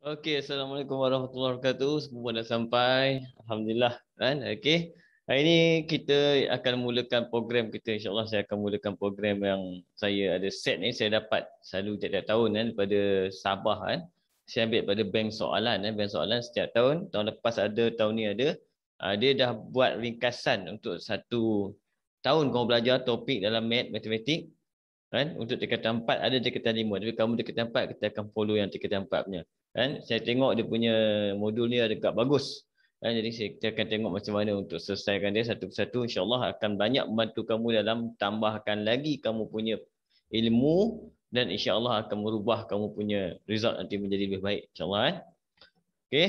Okey, Assalamualaikum warahmatullahi wabarakatuh. Semua dah sampai. Alhamdulillah. Kan? Okey. Hari ini kita akan mulakan program kita. InsyaAllah saya akan mulakan program yang saya ada set ni. Saya dapat selalu setiap tahun kan, daripada Sabah. Kan? Saya ambil pada bank soalan. Kan? Bank soalan setiap tahun. Tahun lepas ada, tahun ni ada. Ah, dia dah buat ringkasan untuk satu tahun kau belajar topik dalam math, matematik. Kan? Untuk tingkatan 4 ada tingkatan 5. Tapi kamu tingkatan 4, kita akan follow yang tingkatan 4 punya. Kan? Saya tengok dia punya modul ni ada dekat bagus. Kan? Jadi kita akan tengok macam mana untuk selesaikan dia satu persatu. Allah akan banyak membantu kamu dalam tambahkan lagi kamu punya ilmu dan insya Allah akan merubah kamu punya result nanti menjadi lebih baik. InsyaAllah. Kan? Eh? Okay.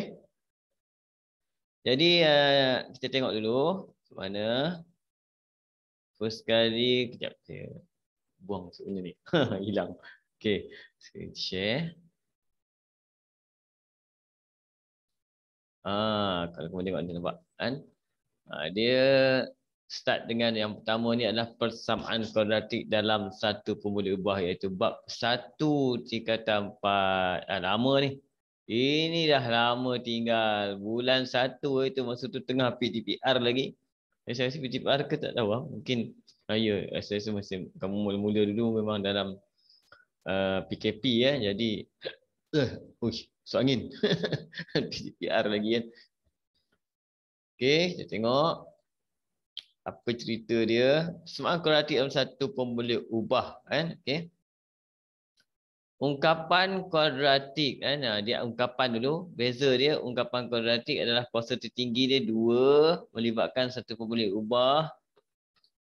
Jadi uh, kita tengok dulu macam mana. First kali, kejap saya buang sebenarnya ni. Hilang. Okay. Saya share. Ah, kalau kamu tengok nanti nampak. Kan? Ah, dia start dengan yang pertama ni adalah persamaan kodratik dalam satu pembuluh ubah iaitu bab satu cikatan empat. Ah, lama ni. Ini dah lama tinggal. Bulan satu itu masa tu tengah PTPR lagi. Saya rasa PTPR ke tak tahu lah. Mungkin saya ah, rasa masa kamu mula-mula dulu memang dalam uh, ah, PKP ya. Eh. Jadi, uh, masuk angin. PR lagi kan. Okey, kita tengok apa cerita dia. Semua kuadratik dalam satu pun boleh ubah. Kan? Okey. Ungkapan kuadratik, kan? Ha, dia ungkapan dulu, beza dia, ungkapan kuadratik adalah kuasa tertinggi dia dua, melibatkan satu pun boleh ubah.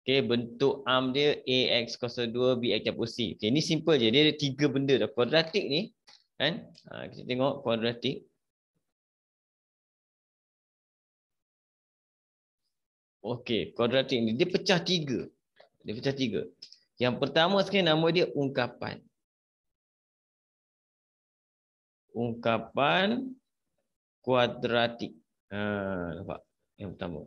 Okay, bentuk am dia, AX kuasa dua, BX campur C. Okay, Ini simple je, dia ada tiga benda. Kuadratik ni, Kan? Ha, kita tengok kuadratik. Okey, kuadratik ni. Dia pecah tiga. Dia pecah tiga. Yang pertama sekali nama dia ungkapan. Ungkapan kuadratik. Ha, nampak? Yang pertama.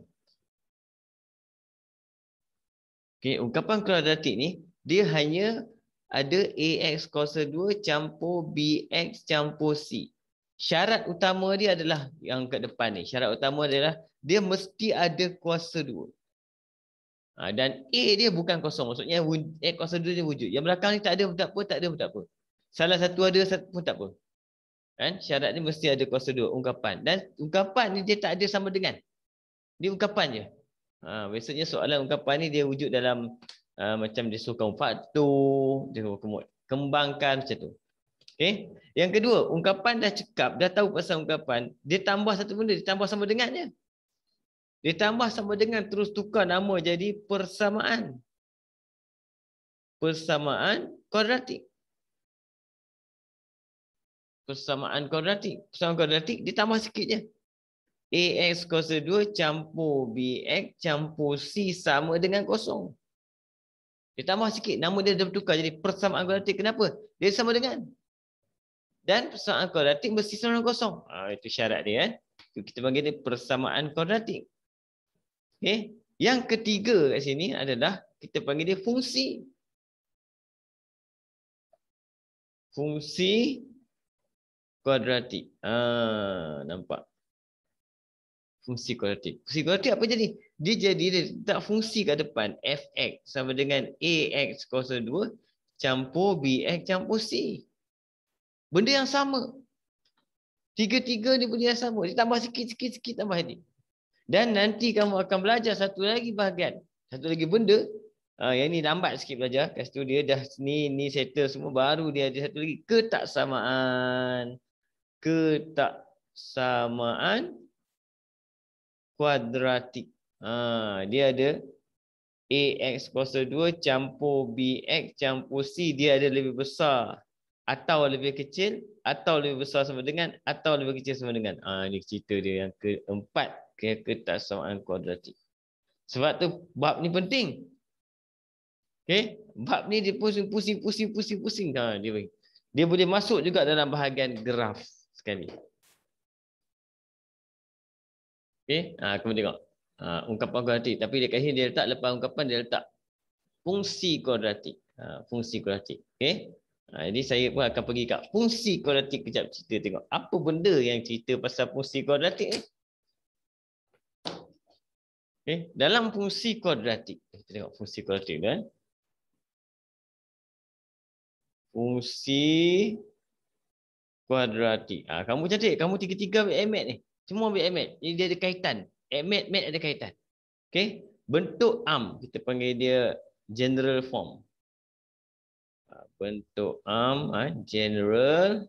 Okey, ungkapan kuadratik ni, dia hanya ada AX kuasa 2 campur BX campur C. Syarat utama dia adalah yang kat depan ni. Syarat utama adalah dia mesti ada kuasa 2. Ha, dan A dia bukan kosong. Maksudnya A kuasa 2 dia wujud. Yang belakang ni tak ada pun tak apa, tak ada pun tak apa. Salah satu ada satu pun tak apa. Kan? Syarat ni mesti ada kuasa 2 ungkapan. Dan ungkapan ni dia tak ada sama dengan. Dia ungkapan je. Ha, biasanya soalan ungkapan ni dia wujud dalam uh, macam dia suka faktu, dia kembangkan macam tu. Okey. Yang kedua, ungkapan dah cekap, dah tahu pasal ungkapan, dia tambah satu benda, dia tambah sama dengan dia. Dia tambah sama dengan terus tukar nama jadi persamaan. Persamaan kodratik. Persamaan kodratik. Persamaan kodratik ditambah sikit je. AX kuasa 2 campur BX campur C sama dengan kosong. Dia tambah sikit, nama dia dah bertukar jadi persamaan kuadratik. Kenapa? Dia sama dengan. Dan persamaan kuadratik mesti sama dengan kosong. Ha, itu syarat dia. Eh? Itu kita panggil dia persamaan kuadratik. Okay. Yang ketiga kat sini adalah kita panggil dia fungsi. Fungsi kuadratik. Ah, nampak. Fungsi kuadratik. Fungsi kuadratik apa jadi? dia jadi dia tak fungsi kat depan fx sama dengan ax kuasa 2 campur bx campur c benda yang sama tiga-tiga ni benda yang sama dia tambah sikit-sikit-sikit tambah ni dan nanti kamu akan belajar satu lagi bahagian satu lagi benda Uh, yang ni lambat sikit belajar. Kat situ dia dah ni ni settle semua baru dia ada satu lagi ketaksamaan. Ketaksamaan kuadratik. Ha, dia ada AX kuasa 2 campur BX campur C. Dia ada lebih besar atau lebih kecil atau lebih besar sama dengan atau lebih kecil sama dengan. Ha, ini cerita dia yang keempat. Ketaksamaan kuadratik. Sebab tu bab ni penting. Okay. Bab ni dia pusing, pusing, pusing, pusing, pusing. Ha, dia, dia boleh masuk juga dalam bahagian graf sekali. Okay. Ha, kemudian tengok uh, ungkapan kuadratik, tapi dekat sini dia letak lepas ungkapan dia letak fungsi kuadratik uh, ha, fungsi kuadratik Okay, uh, ha, jadi saya pun akan pergi kat fungsi kuadratik kejap cerita tengok apa benda yang cerita pasal fungsi kuadratik ni eh? dalam fungsi kuadratik kita tengok fungsi kuadratik kan fungsi kuadratik. Ah kamu cantik, kamu tiga-tiga ambil AMAT ni. Semua ambil AMAT. Ini dia ada kaitan. Eh, admit, admit ada kaitan. Okay. Bentuk am, kita panggil dia general form. Ah, bentuk am, ah, general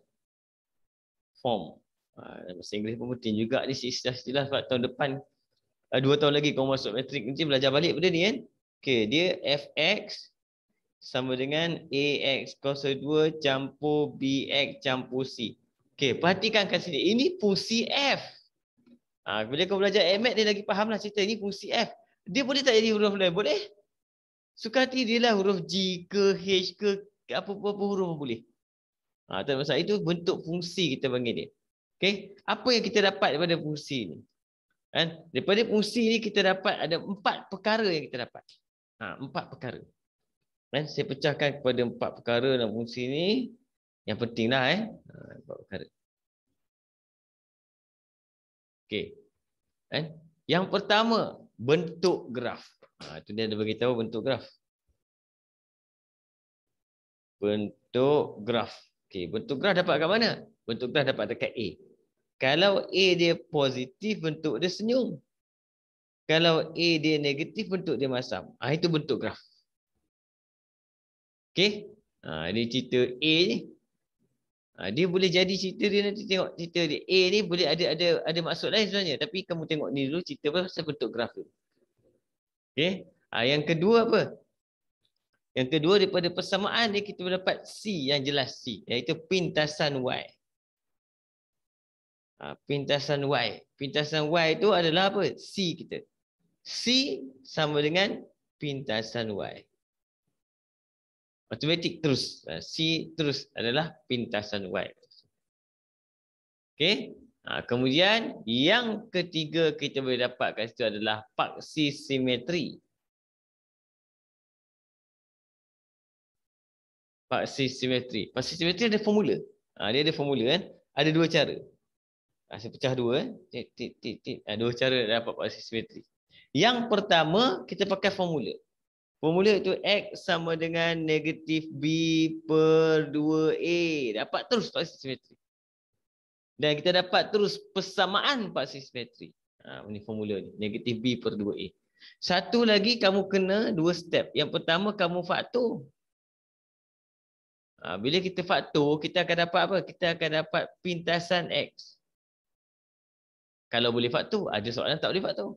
form. Ah, bahasa Inggeris pun penting juga ni istilah-istilah sebab tahun depan, dua tahun lagi kau masuk matrik nanti belajar balik benda ni kan. Okay, dia fx sama dengan ax kuasa 2 campur bx campur c. Okay, perhatikan kat sini. Ini fungsi f. Ha, bila kau belajar AMAT, dia lagi fahamlah cerita ini fungsi F. Dia boleh tak jadi huruf lain? Boleh. Suka hati dia lah huruf G ke H ke apa-apa huruf pun boleh. Ha, tak masalah. Itu bentuk fungsi kita panggil dia. Okay. Apa yang kita dapat daripada fungsi ni? Kan? Daripada fungsi ni kita dapat ada empat perkara yang kita dapat. Ha, empat perkara. Kan? Saya pecahkan kepada empat perkara dalam fungsi ni. Yang penting lah eh. Ha, empat perkara. Okey. Eh? Yang pertama, bentuk graf. Ha, itu dia ada beritahu bentuk graf. Bentuk graf. Okey, bentuk graf dapat kat mana? Bentuk graf dapat dekat A. Kalau A dia positif, bentuk dia senyum. Kalau A dia negatif, bentuk dia masam. Ah itu bentuk graf. Okey. Ha, ini cerita A ni. Ha, dia boleh jadi cerita dia nanti tengok cerita dia A ni boleh ada ada ada maksud lain sebenarnya tapi kamu tengok ni dulu cerita apa pasal bentuk graf Okey. Ha, yang kedua apa? Yang kedua daripada persamaan ni kita dapat C yang jelas C iaitu pintasan Y. Ha, pintasan Y. Pintasan Y tu adalah apa? C kita. C sama dengan pintasan Y. Matematik terus. Ha, C terus adalah pintasan white. Okay. Ha, kemudian yang ketiga kita boleh dapat kat situ adalah paksi simetri. Paksi simetri. Paksi simetri ada formula. Ha, dia ada formula kan. Ada dua cara. Ha, saya pecah dua. Eh. Ha, dua cara dapat paksi simetri. Yang pertama kita pakai formula. Formula itu X sama dengan negatif B per 2A. Dapat terus pasti simetri. Dan kita dapat terus persamaan pasti simetri. Ha, ini formula ini Negatif B per 2A. Satu lagi kamu kena dua step. Yang pertama kamu faktor. Ha, bila kita faktor, kita akan dapat apa? Kita akan dapat pintasan X. Kalau boleh faktor, ada soalan tak boleh faktor.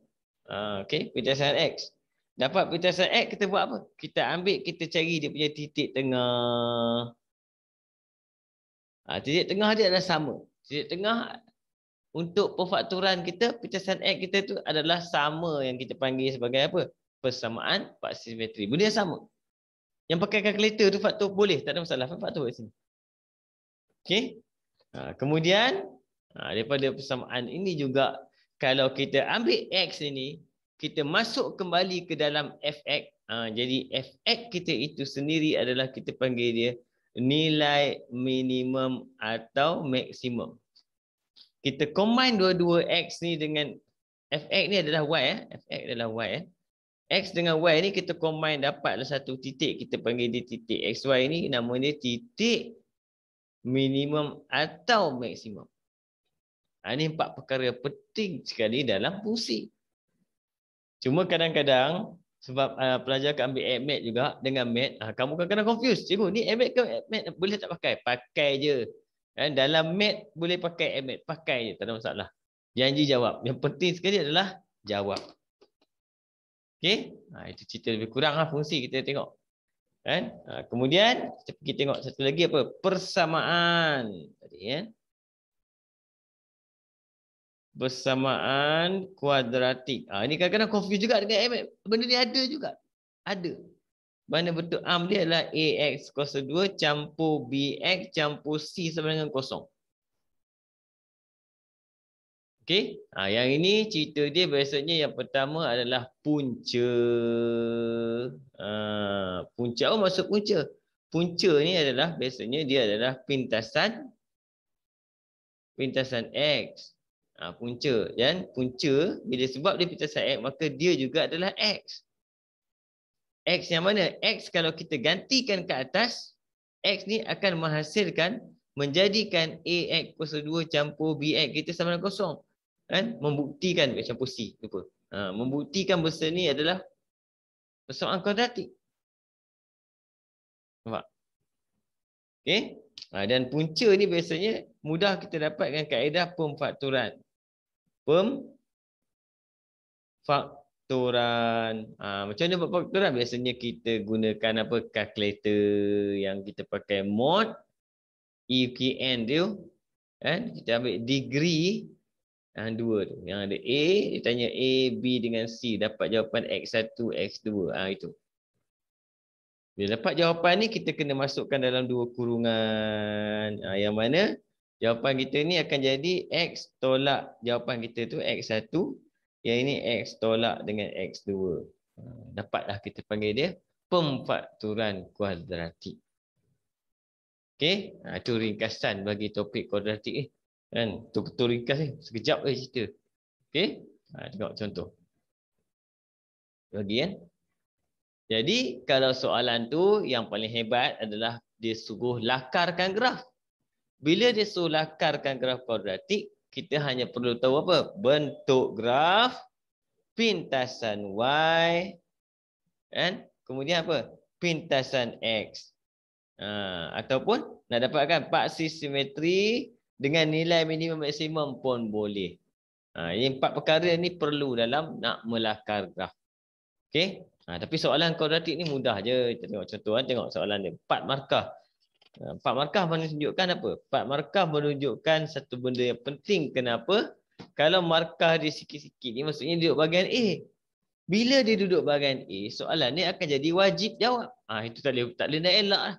Ha, okay, pintasan X. Dapat pentasan X, kita buat apa? Kita ambil, kita cari dia punya titik tengah. Ha, titik tengah dia adalah sama. Titik tengah untuk perfakturan kita, pentasan X kita tu adalah sama yang kita panggil sebagai apa? Persamaan paksis metri. Benda sama. Yang pakai kalkulator tu faktor boleh. Tak ada masalah. Faktor kat sini. Okay. Ha, kemudian, ha, daripada persamaan ini juga, kalau kita ambil X ini, kita masuk kembali ke dalam FX. Ha, jadi FX kita itu sendiri adalah kita panggil dia nilai minimum atau maksimum. Kita combine dua-dua X ni dengan FX ni adalah Y. Eh? FX adalah Y. Eh? X dengan Y ni kita combine dapatlah satu titik. Kita panggil dia titik XY ni nama dia titik minimum atau maksimum. Ha, ini empat perkara penting sekali dalam pusing. Cuma kadang-kadang sebab uh, pelajar akan ambil admit juga dengan mat, uh, kamu kan kena confused. Cikgu, ni admit ke admit boleh tak pakai? Pakai je. Dan eh, dalam mat boleh pakai admit, pakai je, tak ada masalah. Janji jawab. Yang penting sekali adalah jawab. Okey? Ha, itu cerita lebih kuranglah fungsi kita tengok. Kan? Ha, kemudian kita pergi tengok satu lagi apa? Persamaan. Tadi ya persamaan kuadratik. Ah ini kadang-kadang confuse juga dengan AM. Benda ni ada juga. Ada. Mana betul am dia adalah AX kos 2 campur BX campur C sama dengan kosong. Okey. Ah yang ini cerita dia biasanya yang pertama adalah punca. Ah punca apa oh, maksud punca? Punca ni adalah biasanya dia adalah pintasan pintasan X ha, punca dan punca bila sebab dia pencetusan X maka dia juga adalah X X yang mana? X kalau kita gantikan ke atas X ni akan menghasilkan menjadikan AX kuasa 2 campur BX kita sama dengan kosong kan? membuktikan campur C lupa. Ha, membuktikan besar ni adalah persoalan kodratik nampak? Okay. Ha, dan punca ni biasanya mudah kita dapatkan kaedah pemfakturan pemfakturan. Ha, ah, macam mana pemfakturan? Biasanya kita gunakan apa kalkulator yang kita pakai mod EQN tu. kan kita ambil degree yang ah, dua tu. Yang ada A, dia tanya A, B dengan C. Dapat jawapan X1, X2. Ha, itu. Bila dapat jawapan ni, kita kena masukkan dalam dua kurungan. Ha, Yang mana? jawapan kita ni akan jadi X tolak jawapan kita tu X1 yang ini X tolak dengan X2 ha, dapatlah kita panggil dia pemfakturan kuadratik Okay, itu ha, ringkasan bagi topik kuadratik ni. Kan, tu betul ringkas ni. Sekejap je cerita. Okey, ha, tengok contoh. Bagi kan. Jadi, kalau soalan tu yang paling hebat adalah dia suruh lakarkan graf bila dia suruh lakarkan graf kuadratik, kita hanya perlu tahu apa? Bentuk graf pintasan Y dan kemudian apa? Pintasan X. Ha, ataupun nak dapatkan paksi simetri dengan nilai minimum maksimum pun boleh. Ha, ini empat perkara ni perlu dalam nak melakar graf. Okay? Ha, tapi soalan kuadratik ni mudah je. Kita tengok contoh kan. Tengok soalan dia. Empat markah. Ha, pak markah menunjukkan apa? pak markah menunjukkan satu benda yang penting. Kenapa? Kalau markah dia sikit-sikit ni maksudnya duduk bahagian A. Bila dia duduk bahagian A, soalan ni akan jadi wajib jawab. Ah ha, itu tak boleh tak boleh nak elak lah.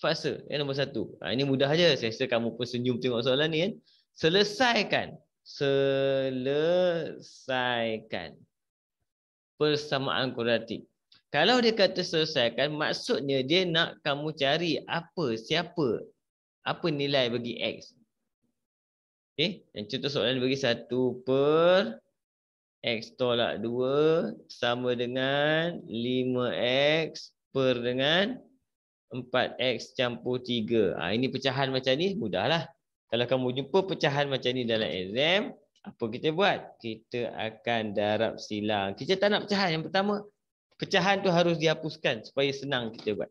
Fasa. Yang nombor satu. Ha, ini mudah saja Saya rasa kamu pun senyum tengok soalan ni kan. Selesaikan. Selesaikan. Persamaan kuratik. Kalau dia kata selesaikan, maksudnya dia nak kamu cari apa, siapa, apa nilai bagi X. Okay. Dan contoh soalan dia bagi 1 per X tolak 2 sama dengan 5X per dengan 4X campur 3. Ha, ini pecahan macam ni, mudahlah. Kalau kamu jumpa pecahan macam ni dalam exam, apa kita buat? Kita akan darab silang. Kita tak nak pecahan yang pertama pecahan tu harus dihapuskan supaya senang kita buat.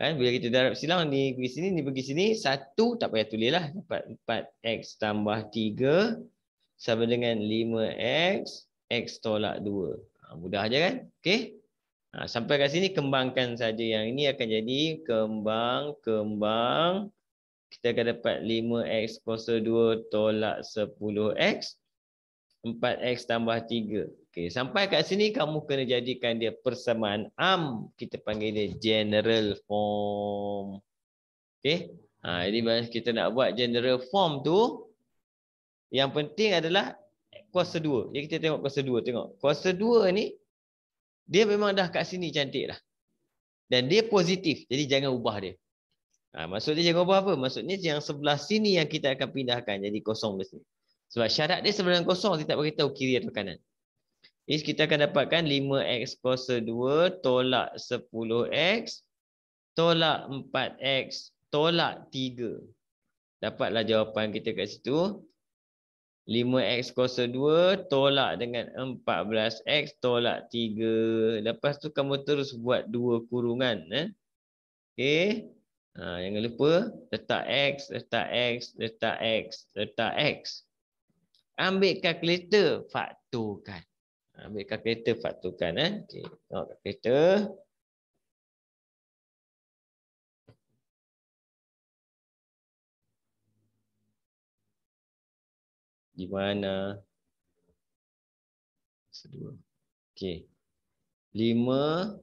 Kan? Bila kita darab silang, ni pergi sini, ni pergi sini, satu tak payah tulis lah. Dapat 4x tambah 3 sama dengan 5x, x tolak 2. Ha, mudah aja kan? Okey. Ha, sampai kat sini, kembangkan saja yang ini akan jadi kembang, kembang. Kita akan dapat 5x kosa 2 tolak 10x. 4x tambah 3. Okay, sampai kat sini kamu kena jadikan dia persamaan am kita panggil dia general form. Okey? ha, jadi kita nak buat general form tu yang penting adalah kuasa dua. Jadi kita tengok kuasa dua, tengok kuasa dua ni dia memang dah kat sini cantik lah dan dia positif. Jadi jangan ubah dia. Ha, maksudnya jangan ubah apa? Maksudnya yang sebelah sini yang kita akan pindahkan jadi kosong mesti. Sebab syarat dia sebenarnya kosong, kita tak beritahu kiri atau kanan is kita akan dapatkan 5x kuasa 2 tolak 10x tolak 4x tolak 3. Dapatlah jawapan kita kat situ. 5x kuasa 2 tolak dengan 14x tolak 3. Lepas tu kamu terus buat dua kurungan. Eh? Okay. Ha, jangan lupa letak x, letak x, letak x, letak x. Ambil kalkulator, faktorkan. Ambilkan kereta faktukan eh. Okey, tengok kat kereta. Di mana? Sedua. Okey. 5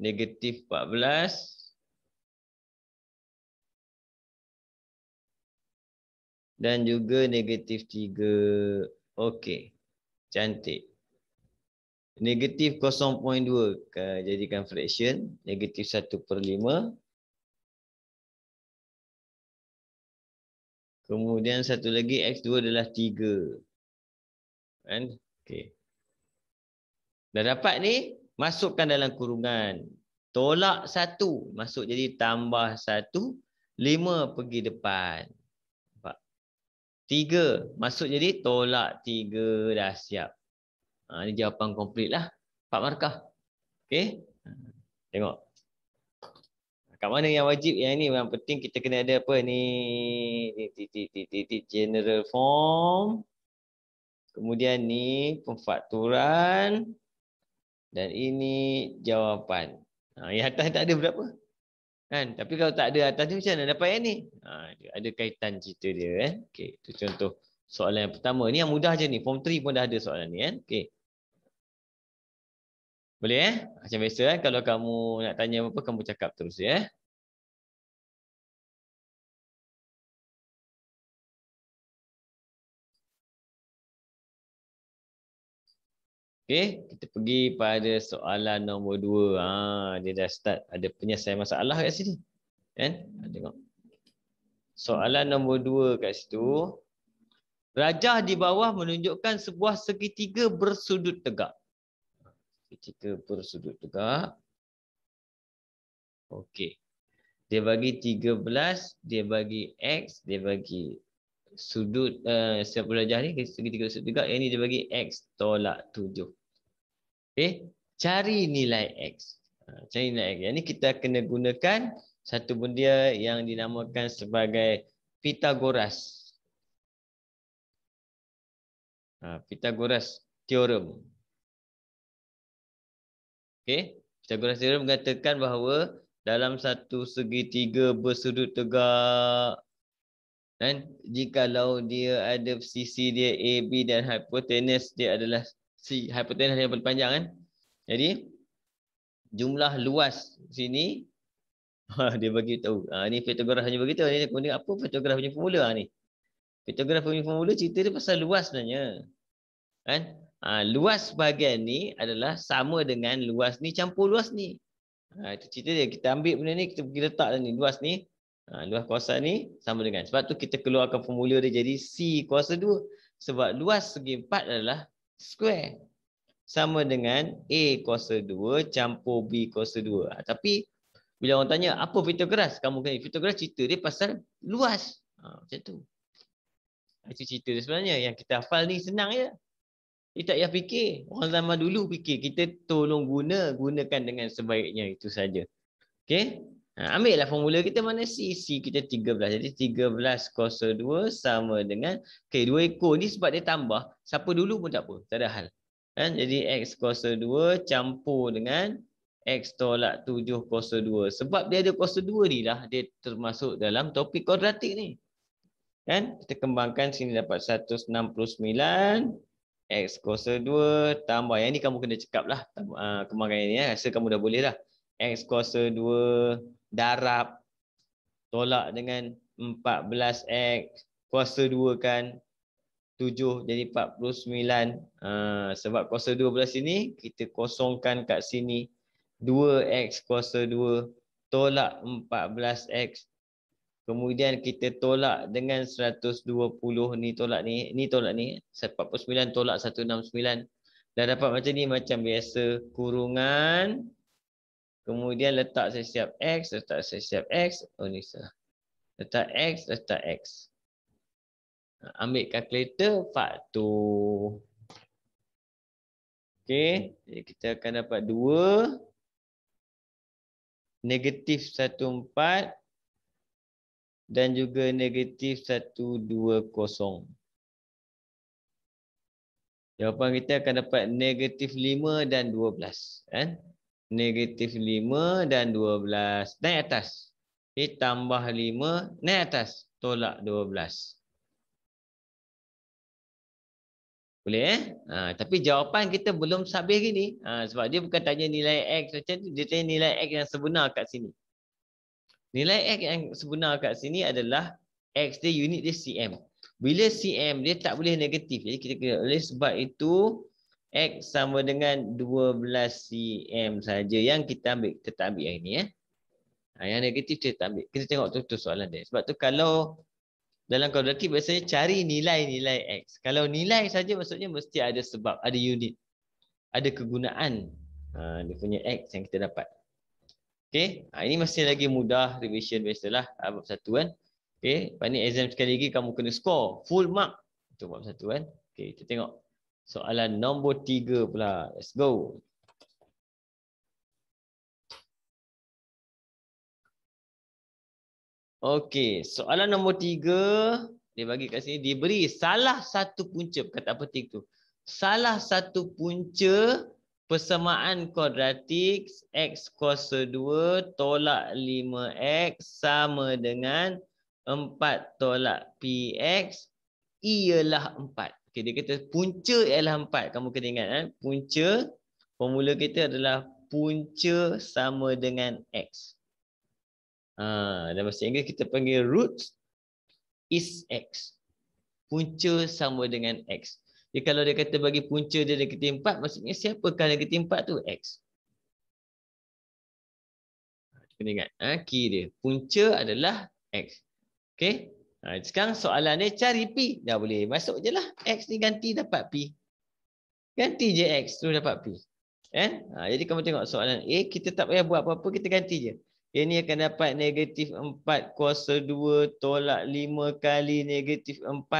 negatif 14 dan juga negatif 3 Okey. Cantik. Negatif 0.2 jadikan fraction. Negatif 1 per 5. Kemudian satu lagi X2 adalah 3. And, okey. Dah dapat ni, masukkan dalam kurungan. Tolak satu masuk jadi tambah satu lima pergi depan. Tiga. Masuk jadi tolak tiga. Dah siap. Ha, ini jawapan komplit lah. Empat markah. Okay. Ha, tengok. Kat mana yang wajib? Yang ini yang penting kita kena ada apa ni. General form. Kemudian ni pemfakturan. Dan ini jawapan. Ha, yang atas tak ada berapa? Kan? Tapi kalau tak ada atas ni macam mana dapat yang ni? Ha, ada kaitan cerita dia. Eh? Kan? Okay. Itu contoh soalan yang pertama. ini yang mudah je ni. Form 3 pun dah ada soalan ni. Eh? Kan? Okay. Boleh eh? Macam biasa eh? kalau kamu nak tanya apa-apa kamu cakap terus ya. Eh? Okay, kita pergi pada soalan nombor dua. Ha, dia dah start ada penyelesaian masalah kat sini. Kan? Ha, tengok. Soalan nombor dua kat situ. Rajah di bawah menunjukkan sebuah segitiga bersudut tegak. Segitiga bersudut tegak. Okay, Dia bagi 13, dia bagi X, dia bagi sudut uh, setiap darjah ni segitiga sudut juga yang ni dia bagi x tolak 7. Okey, cari nilai x. Ha, cari nilai x. Yang ni kita kena gunakan satu benda yang dinamakan sebagai Pythagoras. Ha, Pythagoras theorem. Okey, Pythagoras theorem mengatakan bahawa dalam satu segitiga bersudut tegak dan jikalau dia ada sisi dia AB dan hypotenuse dia adalah C. Hypotenuse yang paling kan. Jadi jumlah luas sini ah, dia bagi tahu. Ha, ah, ini Pythagoras hanya beritahu. Ini kemudian apa Pythagoras punya formula ah, ni? Pythagoras punya formula cerita dia pasal luas sebenarnya. Kan? Ha, luas bahagian ni adalah sama dengan luas ni campur luas ni. Ha, itu cerita dia. Kita ambil benda ni, kita pergi letak ni. Luas ni Ha, luas kuasa ni sama dengan. Sebab tu kita keluarkan formula dia jadi C kuasa 2. Sebab luas segi 4 adalah square. Sama dengan A kuasa 2 campur B kuasa 2. Ha, tapi bila orang tanya apa vektor keras? Kamu kena vektor keras cerita dia pasal luas. Ha, macam tu. Ha, itu cerita dia sebenarnya. Yang kita hafal ni senang je. Dia tak payah fikir. Orang zaman dulu fikir. Kita tolong guna. Gunakan dengan sebaiknya itu saja. Okay. Ha, ambil lah formula kita mana C? C kita 13. Jadi 13 kuasa 2 sama dengan K2 ekor ni sebab dia tambah. Siapa dulu pun tak apa. Tak ada hal. Ha, jadi X kuasa 2 campur dengan X tolak 7 kuasa 2. Sebab dia ada kuasa 2 ni lah. Dia termasuk dalam topik kuadratik ni. Kan? Kita kembangkan sini dapat 169. X kuasa 2 tambah. Yang ni kamu kena cekap lah. Ah, kembangkan yang ni. Ya. Eh. Rasa kamu dah boleh lah. X kuasa 2 darab tolak dengan 14x kuasa 2 kan 7 jadi 49 uh, ha, sebab kuasa 12 sini kita kosongkan kat sini 2x kuasa 2 tolak 14x kemudian kita tolak dengan 120 ni tolak ni ni tolak ni 49 tolak 169 dah dapat macam ni macam biasa kurungan Kemudian letak saya siap X, letak saya siap X. Oh ni salah. Letak X, letak X. Ambil kalkulator, faktor. Okay, jadi kita akan dapat 2. Negatif 1, 4. Dan juga negatif 1, 2, 0. Jawapan kita akan dapat negatif 5 dan 12. Eh? negatif 5 dan 12. Naik atas. Okay, tambah 5, naik atas. Tolak 12. Boleh eh? Ha, tapi jawapan kita belum sabih gini. Ha, sebab dia bukan tanya nilai X macam tu. Dia tanya nilai X yang sebenar kat sini. Nilai X yang sebenar kat sini adalah X dia unit dia CM. Bila CM dia tak boleh negatif. Jadi kita kena oleh sebab itu X sama dengan 12 cm saja yang kita ambil. Kita ambil yang ini. Eh. Ha, yang negatif kita tak ambil. Kita tengok tu-tu soalan dia. Sebab tu kalau dalam kodratif biasanya cari nilai-nilai X. Kalau nilai saja maksudnya mesti ada sebab. Ada unit. Ada kegunaan. Ha, dia punya X yang kita dapat. okey Ha, ini masih lagi mudah. Revision biasalah. Ha, abang satu kan. Okay. Lepas ni exam sekali lagi kamu kena score. Full mark. Itu abang satu kan. Okay. Kita tengok. Soalan nombor tiga pula. Let's go. Okey, soalan nombor tiga. Dia bagi kat sini. Diberi salah satu punca. Kata petik tu. Salah satu punca persamaan kuadratik X kuasa 2 tolak 5X sama dengan 4 tolak PX ialah 4. Okay, dia kata punca ialah empat. Kamu kena ingat. Eh? Punca, formula kita adalah punca sama dengan X. Ha, dalam bahasa Inggeris kita panggil root is X. Punca sama dengan X. Jadi kalau dia kata bagi punca dia negatif empat, maksudnya siapa siapakah negatif empat tu? X. Ha, kena ingat. Ha, key dia. Punca adalah X. Okay. Ha, sekarang soalan dia cari P. Dah boleh masuk je lah. X ni ganti dapat P. Ganti je X tu dapat P. Eh? Ha, jadi kamu tengok soalan A. Kita tak payah buat apa-apa. Kita ganti je. Yang ni akan dapat negatif 4 kuasa 2 tolak 5 kali negatif 4.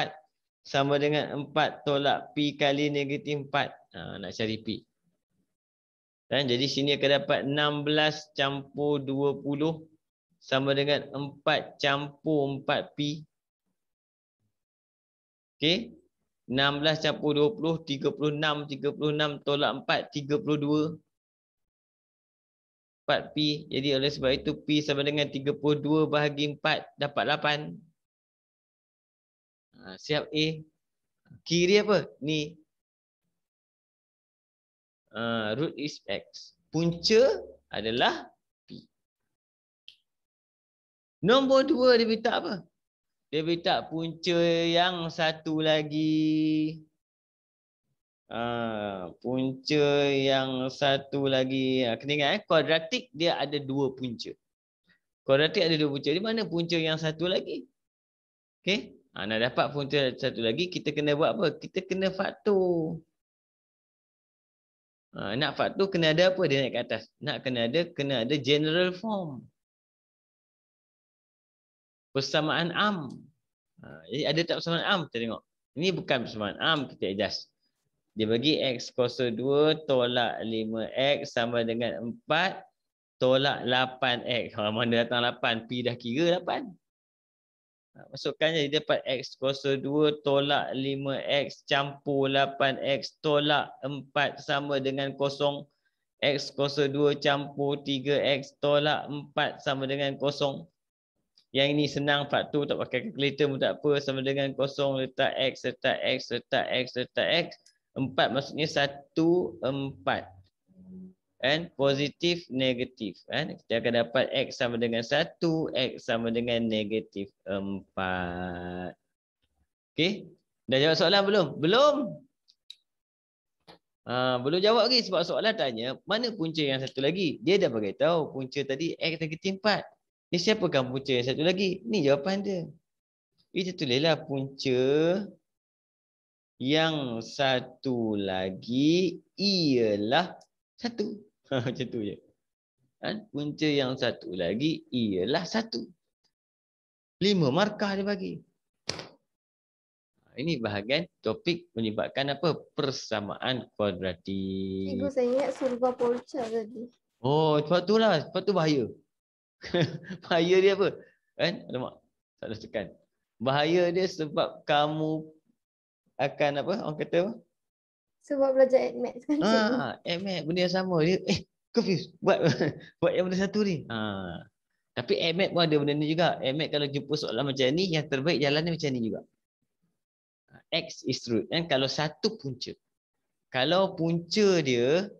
Sama dengan 4 tolak P kali negatif 4. Ha, nak cari P. Dan jadi sini akan dapat 16 campur 20. Sama dengan 4 campur 4P. Okey. 16 campur 20, 36, 36 tolak 4, 32. 4P. Jadi oleh sebab itu P sama dengan 32 bahagi 4 dapat 8. Ha, siap A. Kiri apa? Ni. Uh, root is X. Punca adalah P. Nombor 2 dia minta apa? dia minta punca yang satu lagi. Uh, punca yang satu lagi. Ha, kena ingat eh, kuadratik dia ada dua punca. Kuadratik ada dua punca. Di mana punca yang satu lagi? Okay. Ha, nak dapat punca satu lagi, kita kena buat apa? Kita kena faktor. Ha, nak faktor kena ada apa dia naik ke atas? Nak kena ada, kena ada general form persamaan am. Ha, jadi ada tak persamaan am? Kita tengok. Ini bukan persamaan am kita adjust. Dia bagi x kosa 2 tolak 5x sama dengan 4 tolak 8x. Kalau ha, mana datang 8, P dah kira 8. Ha, masukkan jadi dapat x kosa 2 tolak 5x campur 8x tolak 4 sama dengan kosong. X kosa 2 campur 3x tolak 4 sama dengan kosong. Yang ini senang faktor tak pakai calculator pun tak apa sama dengan kosong letak x letak x letak x letak x 4 maksudnya 1 4 and positif negatif kan kita akan dapat x sama dengan 1 x sama dengan negatif 4 okey dah jawab soalan belum belum Ha, belum jawab lagi sebab soalan tanya mana punca yang satu lagi dia dah bagi tahu punca tadi x negatif 4 Ni siapakah punca yang satu lagi? Ni jawapan dia. Kita tulislah punca yang satu lagi ialah satu. Macam tu je. Ha? Punca yang satu lagi ialah satu. Lima markah dia bagi. Ini bahagian topik menyebabkan apa? Persamaan kuadratik. Cikgu saya ingat surga polca tadi. Oh, sebab tu lah. Sebab tu bahaya. bahaya dia apa? Kan? Eh? Alamak, tak ada tekan. Bahaya dia sebab kamu akan apa? Orang kata apa? Sebab belajar admat kan? Ah, admat benda yang sama. Dia, eh, confused. Buat buat yang benda satu ni. Ha. Tapi admat pun ada benda ni juga. Admat kalau jumpa soalan macam ni, yang terbaik jalan macam ni juga. X is true. Kan? Kalau satu punca. Kalau punca dia,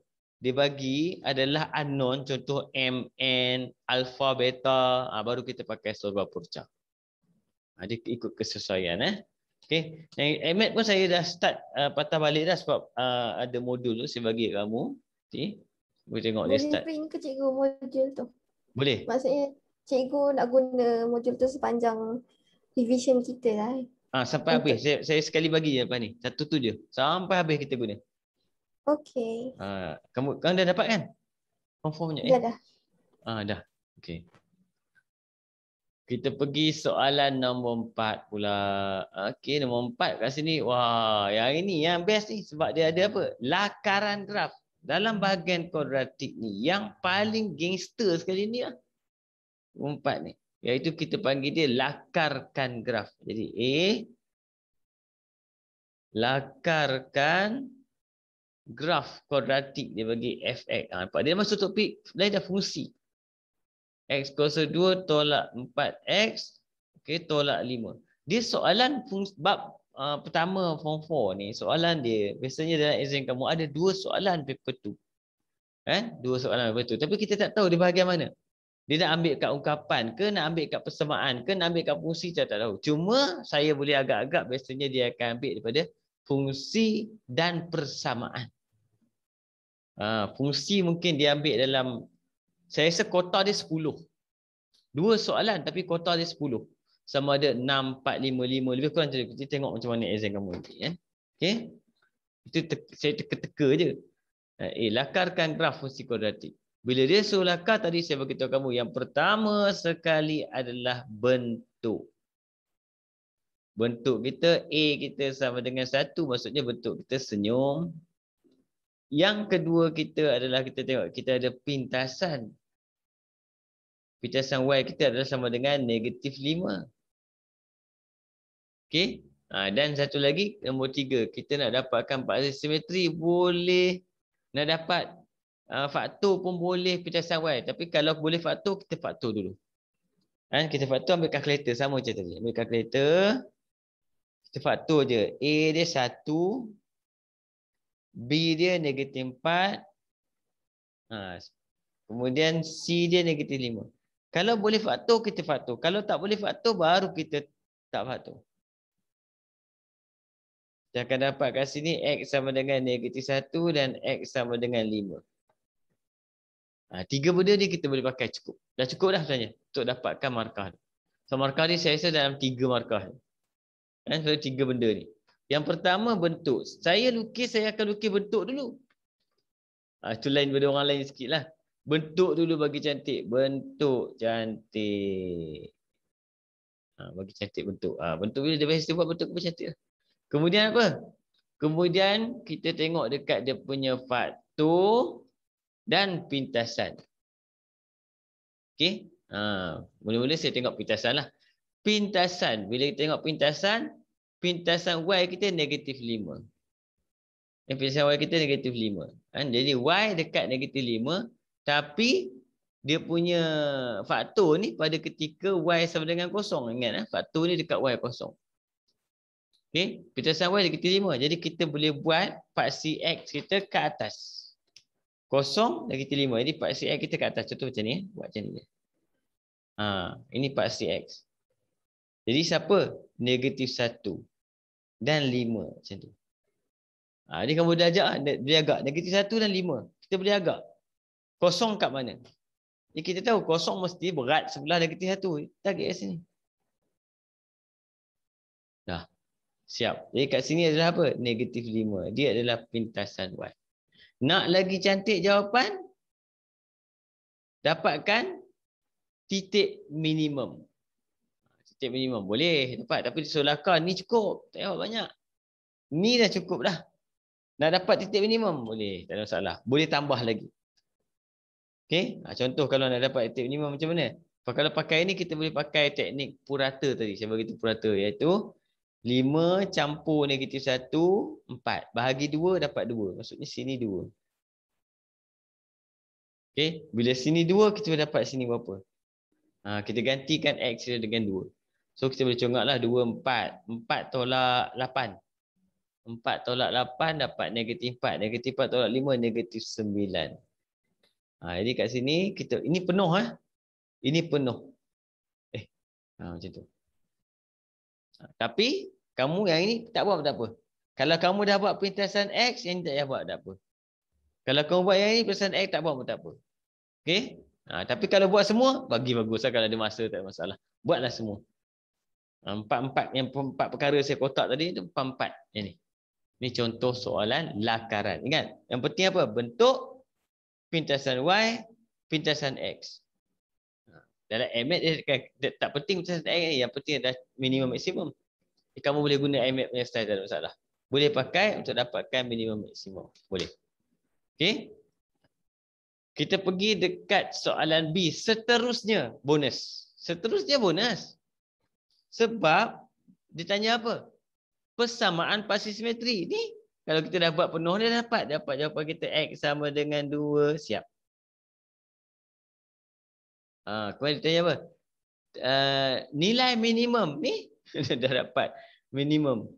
dia bagi adalah unknown contoh M, N, alpha, beta ha, baru kita pakai sorba purca. Ha, ah, dia ikut kesesuaian. Eh? Okey. Yang Ahmed pun saya dah start uh, patah balik dah sebab uh, ada modul tu saya bagi kamu. Okay. Boleh tengok Boleh dia start. Boleh print ke cikgu modul tu? Boleh. Maksudnya cikgu nak guna modul tu sepanjang division kita lah. Ha, sampai Untuk... habis. Saya, saya sekali bagi je lepas ni. Satu tu je. Sampai habis kita guna. Okey. Ha, kamu kan dah dapat kan? Confirmnya. Ya eh? dah. Ah ha, dah. Okey. Kita pergi soalan nombor empat pula. Okey, nombor empat kat sini. Wah, yang ini yang best ni sebab dia ada apa? Lakaran graf. Dalam bahagian kuadratik ni, yang paling gangster sekali ni lah. Nombor empat ni. Iaitu kita panggil dia lakarkan graf. Jadi A. Lakarkan graf kuadratik dia bagi fx. Ha, dia masuk topik lain dah fungsi. X kuasa 2 tolak 4x. Okay, tolak 5. Dia soalan fungsi, bab uh, pertama form 4 ni. Soalan dia. Biasanya dalam exam kamu ada dua soalan paper 2. Eh? Ha? Dua soalan paper 2. Tapi kita tak tahu dia bahagian mana. Dia nak ambil kat ungkapan ke nak ambil kat persamaan ke nak ambil kat fungsi. Saya tak tahu. Cuma saya boleh agak-agak biasanya dia akan ambil daripada fungsi dan persamaan. Ha, fungsi mungkin diambil dalam, saya rasa kota dia 10. Dua soalan tapi kota dia 10. Sama ada 6, 4, 5, 5. Lebih kurang macam Kita tengok macam mana exam kamu nanti. Eh? Okay? Itu te saya teka-teka je. Eh, eh, lakarkan graf fungsi kuadratik. Bila dia suruh lakar tadi saya beritahu kamu. Yang pertama sekali adalah bentuk bentuk kita A kita sama dengan satu maksudnya bentuk kita senyum. Yang kedua kita adalah kita tengok kita ada pintasan. Pintasan Y kita adalah sama dengan negatif lima. Okey. Ha, dan satu lagi, nombor tiga. Kita nak dapatkan faktor simetri boleh. Nak dapat uh, faktor pun boleh pintasan Y. Tapi kalau boleh faktor, kita faktor dulu. Ha, kita faktor ambil kalkulator. Sama macam tadi. Ambil kalkulator sifat tu je. A dia satu, B dia negatif empat, ha. kemudian C dia negatif lima. kalau boleh faktor kita faktor kalau tak boleh faktor baru kita tak faktor kita akan dapat kat sini X sama dengan negatif satu dan X sama dengan lima. ha. tiga benda ni kita boleh pakai cukup dah cukup dah sebenarnya untuk dapatkan markah so markah ni saya rasa dalam tiga markah ni Eh, ada tiga benda ni. Yang pertama bentuk. Saya lukis, saya akan lukis bentuk dulu. Ah, itu lain daripada orang lain sikit lah. Bentuk dulu bagi cantik. Bentuk cantik. Ah, bagi cantik bentuk. Ah, bentuk bila dia biasa buat bentuk pun cantik lah. Kemudian apa? Kemudian kita tengok dekat dia punya faktor dan pintasan. Okay. Ah, mula-mula ah, saya tengok pintasan lah pintasan bila kita tengok pintasan pintasan y kita negatif 5 dan pintasan y kita negatif 5 kan ha, jadi y dekat negatif 5 tapi dia punya faktor ni pada ketika y sama dengan kosong ingat eh? faktor ni dekat y kosong Okay, pintasan y negatif 5 jadi kita boleh buat paksi x kita ke atas kosong negatif 5 jadi paksi x kita ke atas contoh macam ni eh. buat macam ni eh. ha, ini paksi x jadi siapa? Negatif satu dan lima macam tu. Ha, jadi kamu boleh ajak, boleh agak. Negatif satu dan lima. Kita boleh agak. Kosong kat mana? Jadi kita tahu kosong mesti berat sebelah negatif satu. Kita agak kat sini. Dah. Siap. Jadi kat sini adalah apa? Negatif lima. Dia adalah pintasan Y. Nak lagi cantik jawapan? Dapatkan titik minimum. Tip minimum boleh dapat tapi solakar ni cukup tak payah banyak. Ni dah cukup dah. Nak dapat titik minimum boleh tak ada masalah. Boleh tambah lagi. Okey, ha, contoh kalau nak dapat titik minimum macam mana? Sebab kalau pakai ini, kita boleh pakai teknik purata tadi. Saya bagi tu purata iaitu 5 campur negatif 1 4 bahagi 2 dapat 2. Maksudnya sini 2. Okey, bila sini 2 kita dapat sini berapa? Ha, kita gantikan x dengan 2. So kita boleh lah 2, 4. 4 tolak 8. 4 tolak 8 dapat negatif 4. Negatif 4 tolak 5, negatif 9. Ha, jadi kat sini, kita ini penuh. Eh? Ini penuh. Eh, ha, macam tu. Ha, tapi, kamu yang ini tak buat apa-apa. Kalau kamu dah buat perintasan X, yang ini tak payah buat apa-apa. Kalau kamu buat yang ini, perintasan X tak buat apa-apa. Okay? Ha, tapi kalau buat semua, bagi bagus. Lah kalau ada masa, tak ada masalah. Buatlah semua. Ah, empat-empat yang empat perkara saya kotak tadi itu empat-empat. Ini. Ini contoh soalan lakaran. Ingat, yang penting apa? Bentuk pintasan Y, pintasan X. Dalam AMAT tak penting pintasan X, yang penting adalah minimum maksimum. Eh, kamu boleh guna AMAT punya style tak masalah. Boleh pakai untuk dapatkan minimum maksimum. Boleh. Okay. Kita pergi dekat soalan B. Seterusnya bonus. Seterusnya bonus. Sebab dia tanya apa? Persamaan pasti simetri. Ni kalau kita dah buat penuh dia dapat dapat jawapan kita x sama dengan 2 siap. Ah, kemudian dia tanya apa? Uh, nilai minimum ni dah dapat minimum.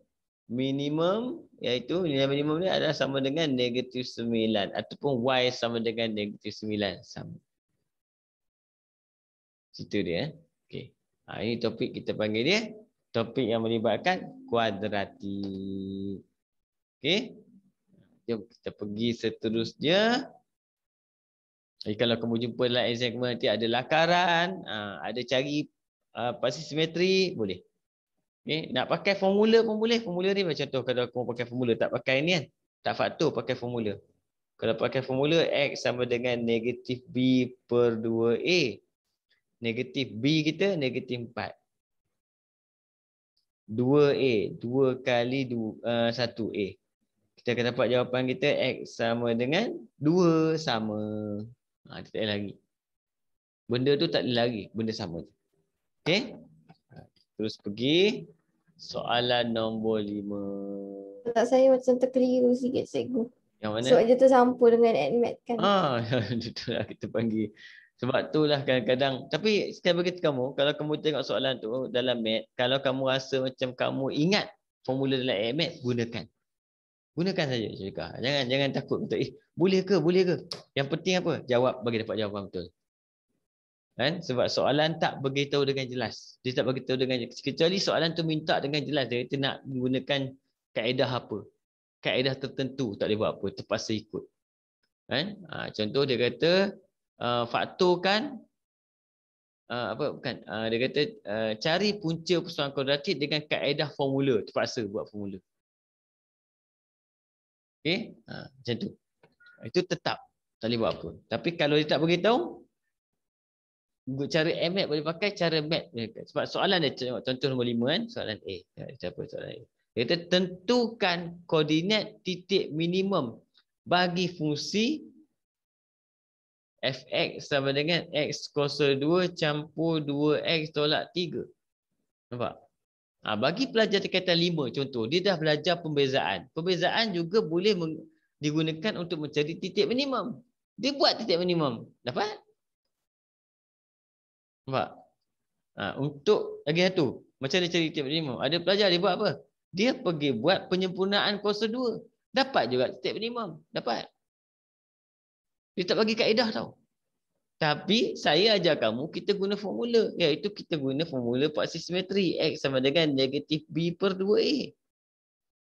Minimum iaitu nilai minimum ni adalah sama dengan negatif 9 ataupun y sama dengan negatif 9 sama. Situ dia. Eh. Okey. Ha, ini topik kita panggil dia topik yang melibatkan kuadratik. Okey. Jom kita pergi seterusnya. Eh, kalau kamu jumpa dalam exam nanti ada lakaran, ha, ada cari uh, ha, pasti simetri, boleh. Okay. Nak pakai formula pun boleh. Formula ni macam tu kalau kamu pakai formula. Tak pakai ni kan. Tak faktor pakai formula. Kalau pakai formula, X sama dengan negatif B per 2A negatif B kita negatif 4. 2A, 2 kali 2, uh, 1A. Kita akan dapat jawapan kita X sama dengan 2 sama. Ha, kita tak lagi. Benda tu tak lagi, benda sama. Okay. Terus pergi soalan nombor 5. Tak saya macam terkeliru sikit cikgu. Yang mana? Sebab tu dia dengan admit kan. Ah, itulah kita panggil sebab tu lah kadang-kadang, tapi saya beritahu kamu, kalau kamu tengok soalan tu dalam mat, kalau kamu rasa macam kamu ingat formula dalam air gunakan. Gunakan saja Syarika. Jangan jangan takut untuk, eh, boleh ke, boleh ke? Yang penting apa? Jawab bagi dapat jawapan betul. Kan? Sebab soalan tak beritahu dengan jelas. Dia tak beritahu dengan jelas. Kecuali soalan tu minta dengan jelas. Dia kata nak menggunakan kaedah apa. Kaedah tertentu tak boleh buat apa. Terpaksa ikut. Kan? Ha, contoh dia kata, uh, faktorkan uh, apa bukan uh, dia kata uh, cari punca persoalan kuadratik dengan kaedah formula terpaksa buat formula okey uh, macam tu itu tetap tak boleh buat apa tapi kalau dia tak bagi tahu cara mat boleh pakai cara mat sebab soalan dia contoh nombor 5 kan soalan A siapa ya, soalan A dia tentukan koordinat titik minimum bagi fungsi fx sama dengan x kuasa 2 campur 2x tolak 3. Nampak? Ha, bagi pelajar dikaitan 5 contoh, dia dah belajar pembezaan. Pembezaan juga boleh digunakan untuk mencari titik minimum. Dia buat titik minimum. Dapat? Nampak? Ha, untuk lagi satu, macam dia cari titik minimum. Ada pelajar dia buat apa? Dia pergi buat penyempurnaan kuasa 2. Dapat juga titik minimum. Dapat? Dia tak bagi kaedah tau. Tapi saya ajar kamu kita guna formula. Iaitu kita guna formula paksi simetri. X sama dengan negatif B per 2A.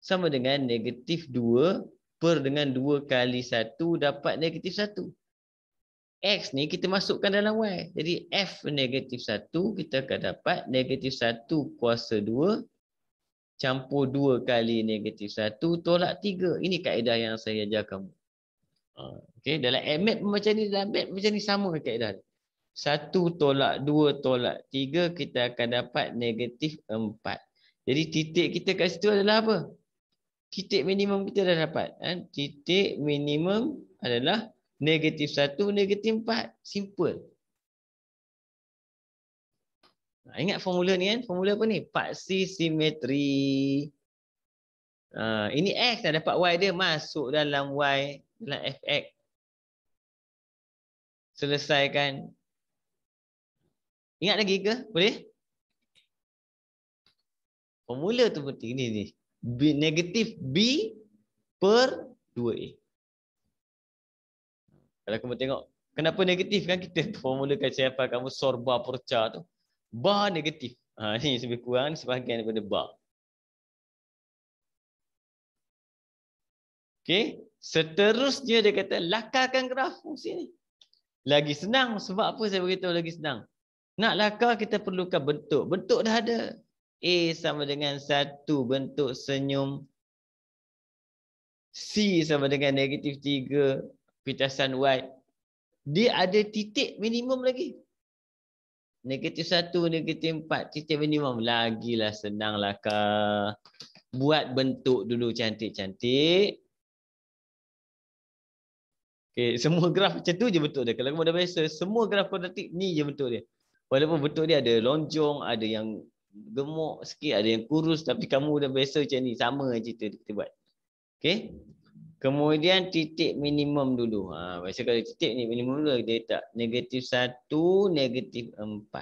Sama dengan negatif 2 per dengan 2 kali 1 dapat negatif 1. X ni kita masukkan dalam Y. Jadi F negatif 1 kita akan dapat negatif 1 kuasa 2 campur 2 kali negatif 1 tolak 3. Ini kaedah yang saya ajar kamu. Okay, dalam MAP macam ni, dalam MAP macam ni sama keadaan. Satu tolak, dua tolak, tiga kita akan dapat negatif empat. Jadi titik kita kat situ adalah apa? Titik minimum kita dah dapat. Kan? Titik minimum adalah negatif satu, negatif empat. Simple. Nah, ingat formula ni kan? Formula apa ni? Paksi simetri. Uh, ini X dah dapat Y dia masuk dalam Y dalam FX selesaikan ingat lagi ke boleh formula tu penting ni ni b negatif b per 2a kalau kamu tengok kenapa negatif kan kita formulakan siapa kamu sorba perca tu bar negatif ha ni lebih kurang sebahagian daripada bar okey Seterusnya dia kata lakarkan fungsi ni Lagi senang sebab apa saya beritahu lagi senang. Nak lakar kita perlukan bentuk. Bentuk dah ada. A sama dengan satu bentuk senyum. C sama dengan negatif tiga. Pintasan Y. Dia ada titik minimum lagi. Negatif satu, negatif empat. Titik minimum. Lagilah senang lakar. Buat bentuk dulu cantik-cantik. Okay, semua graf macam tu je bentuk dia. Kalau kamu dah biasa, semua graf kuadratik ni je betul dia. Walaupun hmm. betul dia ada lonjong, ada yang gemuk sikit, ada yang kurus. Tapi kamu dah biasa macam ni. Sama tu kita buat. Okay. Kemudian titik minimum dulu. Ha, biasa kalau titik ni minimum dulu, dia letak negatif 1, negatif 4.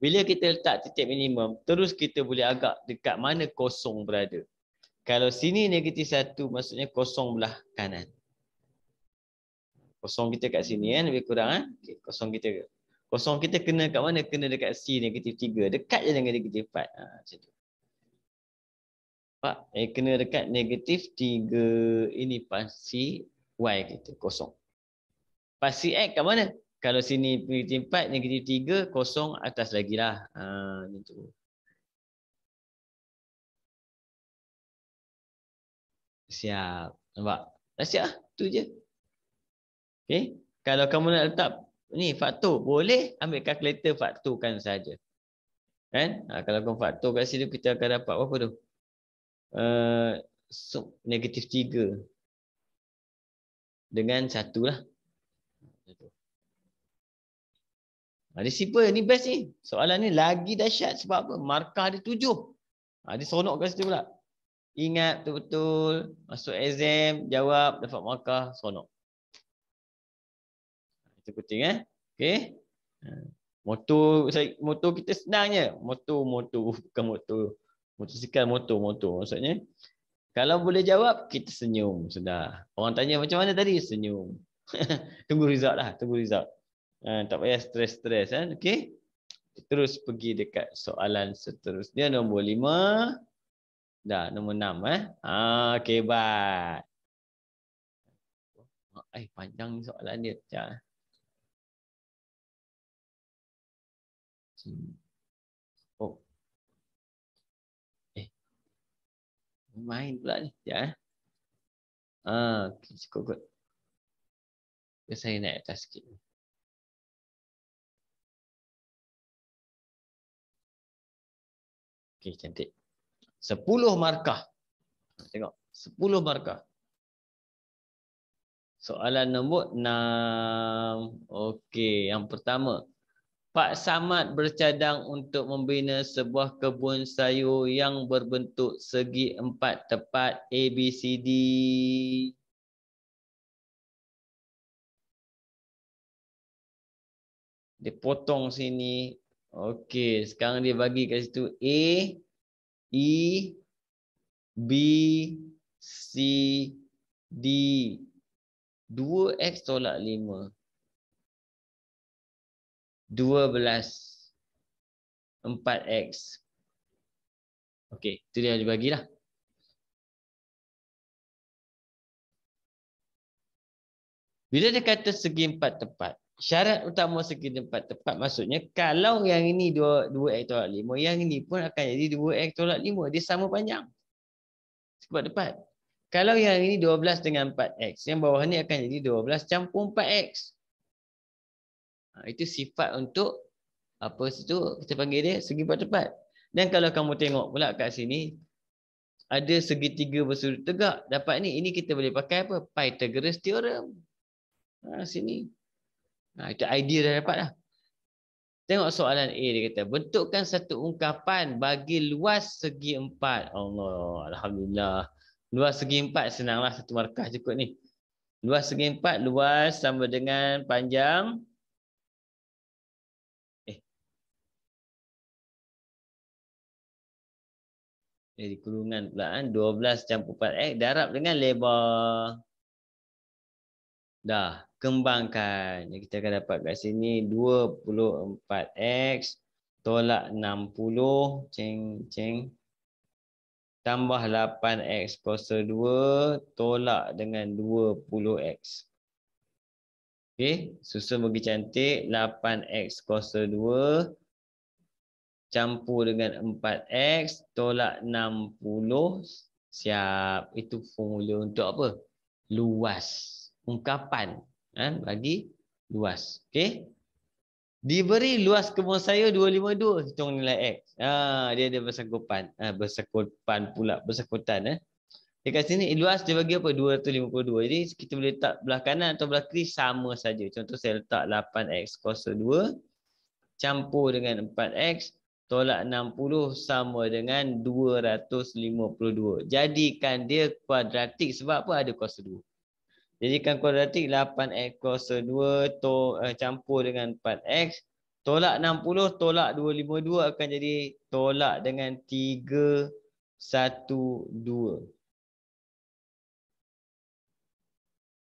Bila kita letak titik minimum, terus kita boleh agak dekat mana kosong berada. Kalau sini negatif 1, maksudnya kosong belah kanan kosong kita kat sini eh lebih kurang eh okay, kosong kita kosong kita kena kat mana kena dekat C negatif 3 dekat je dengan negatif 4 ha macam tu pak eh kena dekat negatif 3 ini pasti y kita kosong pasti x kat mana kalau sini negatif 4 negatif 3 kosong atas lagi lah ha macam tu siap nampak dah siap lah? tu je Okay. Kalau kamu nak letak ni faktor boleh ambil kalkulator faktorkan saja. Kan? Ha, kalau kamu faktor kat situ kita akan dapat apa tu? Uh, so, negatif 3 dengan 1 lah. Ada ha, siapa ni best ni? Soalan ni lagi dahsyat sebab apa? Markah dia tujuh. Ha, dia seronok kat situ pula. Ingat betul-betul. Masuk exam, jawab, dapat markah, seronok kita kucing eh. Okey. Hmm. Motor saya motor kita senang je. Motor motor bukan motor. Motosikal motor motor maksudnya. Kalau boleh jawab kita senyum sudah. Orang tanya macam mana tadi senyum. tunggu result lah, tunggu result. Ha, tak payah stres-stres kan. Okey. Terus pergi dekat soalan seterusnya nombor lima. Dah nombor enam eh. Ha, okay, bye. Eh panjang soalan dia. Sekejap. Eh. Hmm. Oh. Eh. Main pula ni. Ya. Ah, okay. cukup kot. Biar saya naik atas sikit. Okey, cantik. Sepuluh markah. Tengok. Sepuluh markah. Soalan nombor enam. Okey, yang pertama. Pak Samad bercadang untuk membina sebuah kebun sayur yang berbentuk segi empat tepat ABCD. B, Dia potong sini. Okey, sekarang dia bagi kat situ A, E, B, C, D. 2X tolak 5. 12 4x okey tu dia bagilah bila dia kata segi empat tepat syarat utama segi empat tepat maksudnya kalau yang ini 2 2 x tolak 5 yang ini pun akan jadi 2 x tolak 5 dia sama panjang sebab tepat kalau yang ini 12 dengan 4x yang bawah ni akan jadi 12 campur 4x Ha, itu sifat untuk apa situ kita panggil dia segi empat tepat. Dan kalau kamu tengok pula kat sini ada segitiga bersudut tegak. Dapat ni ini kita boleh pakai apa? Pythagoras theorem. Ha sini. Ha itu idea dah dapat dah. Tengok soalan A dia kata bentukkan satu ungkapan bagi luas segi empat. Allah alhamdulillah. Luas segi empat senanglah satu markah cukup ni. Luas segi empat luas sama dengan panjang Jadi eh, kurungan pula kan 12 campur 4x darab dengan lebar. Dah, kembangkan. Jadi kita akan dapat kat sini 24x tolak 60 ceng ceng tambah 8x kuasa 2 tolak dengan 20x. Okay susun bagi cantik 8x kuasa 2 campur dengan 4x tolak 60 siap itu formula untuk apa luas ungkapan kan bagi luas okey diberi luas kemun saya 252 hitung nilai x ha dia ada bersangkutan ha, bersangkutan pula bersangkutan eh dekat sini luas dia bagi apa 252 jadi kita boleh letak belah kanan atau belah kiri sama saja contoh saya letak 8x kuasa 2 campur dengan 4x tolak 60 sama dengan 252. Jadikan dia kuadratik sebab apa ada kuasa 2. Jadikan kuadratik 8x kuasa 2 to, uh, campur dengan 4x. Tolak 60 tolak 252 akan jadi tolak dengan 312.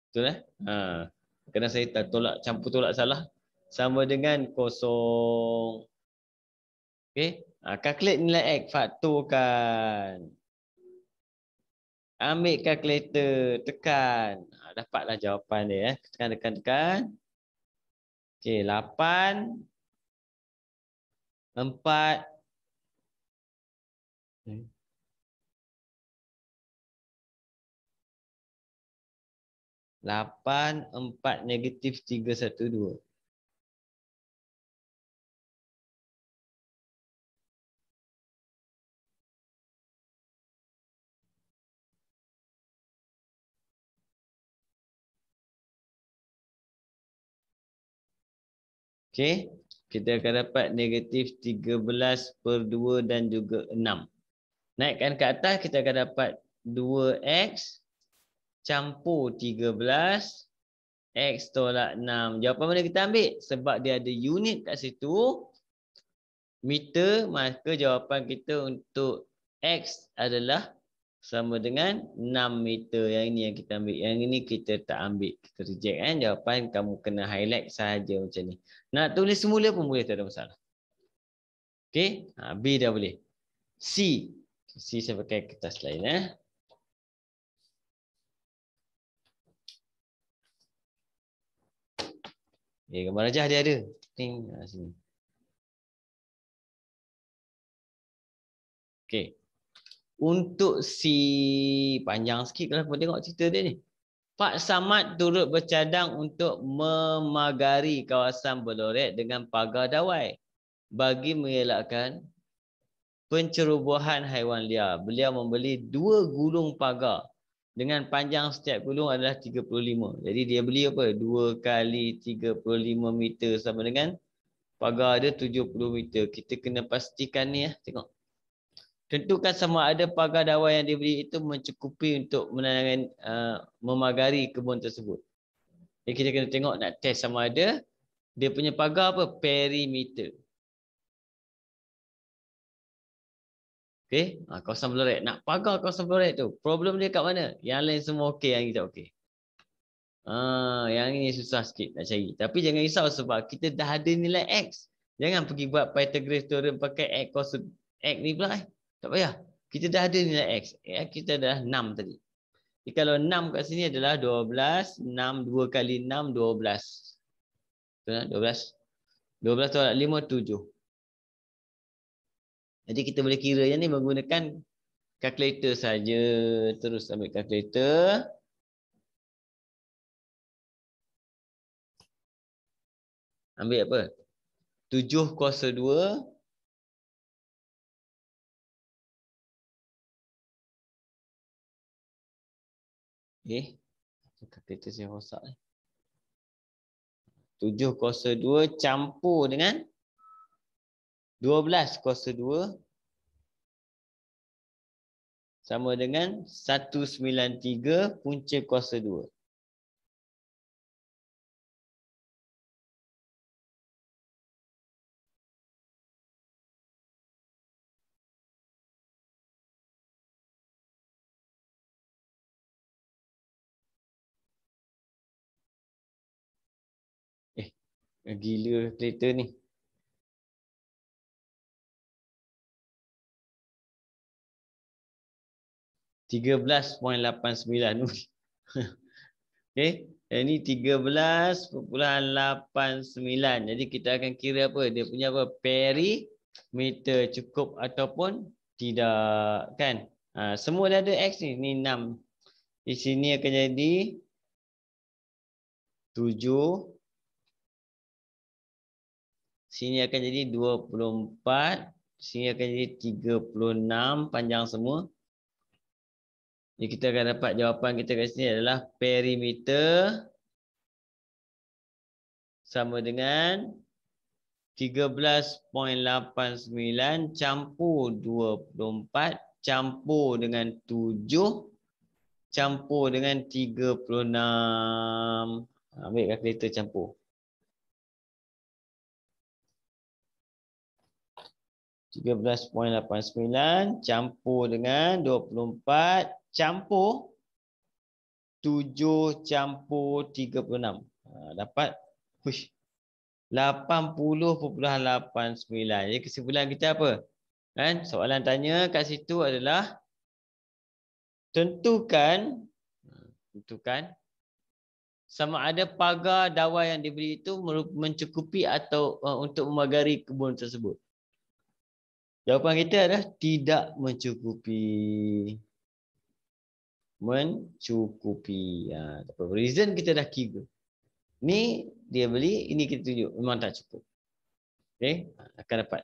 Betul eh? Ha. Kena saya tolak campur tolak salah. Sama dengan kosong. Okay. Ha, ah, calculate nilai X. Fakturkan. Ambil calculator. Tekan. Ha, dapatlah jawapan dia. Eh. Tekan, tekan, tekan. Okay. 8. 4. Lapan, empat, negatif, tiga, satu, dua. Okay. Kita akan dapat negatif 13 per 2 dan juga 6. Naikkan ke atas kita akan dapat 2x campur 13. X tolak 6. Jawapan mana kita ambil? Sebab dia ada unit kat situ. Meter. Maka jawapan kita untuk X adalah 0.6 sama dengan 6 meter yang ini yang kita ambil yang ini kita tak ambil kita reject kan jawapan kamu kena highlight saja macam ni nak tulis semula pun boleh tak ada masalah Okay, ha, B dah boleh C C saya pakai kertas lain eh okay, eh, gambar rajah dia ada ting ha, sini okey untuk si panjang sikit kalau kau tengok cerita dia ni. Pak Samad turut bercadang untuk memagari kawasan Beloret dengan pagar dawai bagi mengelakkan pencerobohan haiwan liar. Beliau membeli dua gulung pagar dengan panjang setiap gulung adalah 35. Jadi dia beli apa? 2 kali 35 meter sama dengan pagar dia 70 meter. Kita kena pastikan ni ya. Tengok tentukan sama ada pagar dawa yang diberi itu mencukupi untuk menangani uh, memagari kebun tersebut. Jadi kita kena tengok nak test sama ada dia punya pagar apa perimeter. Okey, ha, kawasan belerek. Nak pagar kawasan belerek tu. Problem dia kat mana? Yang lain semua okey, yang ini tak okey. Ha, yang ini susah sikit nak cari. Tapi jangan risau sebab kita dah ada nilai X. Jangan pergi buat Pythagoras theorem pakai X cos X ni pula. Eh. Tak payah. Kita dah ada nilai X. Ya, kita dah 6 tadi. Jadi kalau 6 kat sini adalah 12. 6, 2 kali 6, 12. 12. 12 tolak 5, 7. Jadi kita boleh kira yang ni menggunakan kalkulator saja. Terus ambil kalkulator. Ambil apa? 7 kuasa 2. Okey. So, kalkulator saya rosak ni. 7 kuasa 2 campur dengan 12 kuasa 2 sama dengan 193 punca kuasa 2. Gila kereta ni. Tiga belas point lapan sembilan. Okay. Ini tiga belas perpuluhan lapan sembilan. Jadi kita akan kira apa. Dia punya apa? Peri meter cukup ataupun tidak. Kan? Ha, semua dah ada X ni. Ni enam. Di sini akan jadi tujuh sini akan jadi 24 sini akan jadi 36 panjang semua jadi kita akan dapat jawapan kita kat sini adalah perimeter sama dengan 13.89 campur 24 campur dengan 7 campur dengan 36 ambil kalkulator campur 13.89 campur dengan 24 campur 7 campur 36. Ha, dapat push 80.89. Jadi kesimpulan kita apa? Kan? Soalan tanya kat situ adalah tentukan ha, tentukan sama ada pagar dawai yang diberi itu mencukupi atau uh, untuk memagari kebun tersebut. Jawapan kita adalah tidak mencukupi. Mencukupi. Ha, reason kita dah kira. Ni dia beli, ini kita tunjuk. Memang tak cukup. Okay? Ha, akan dapat.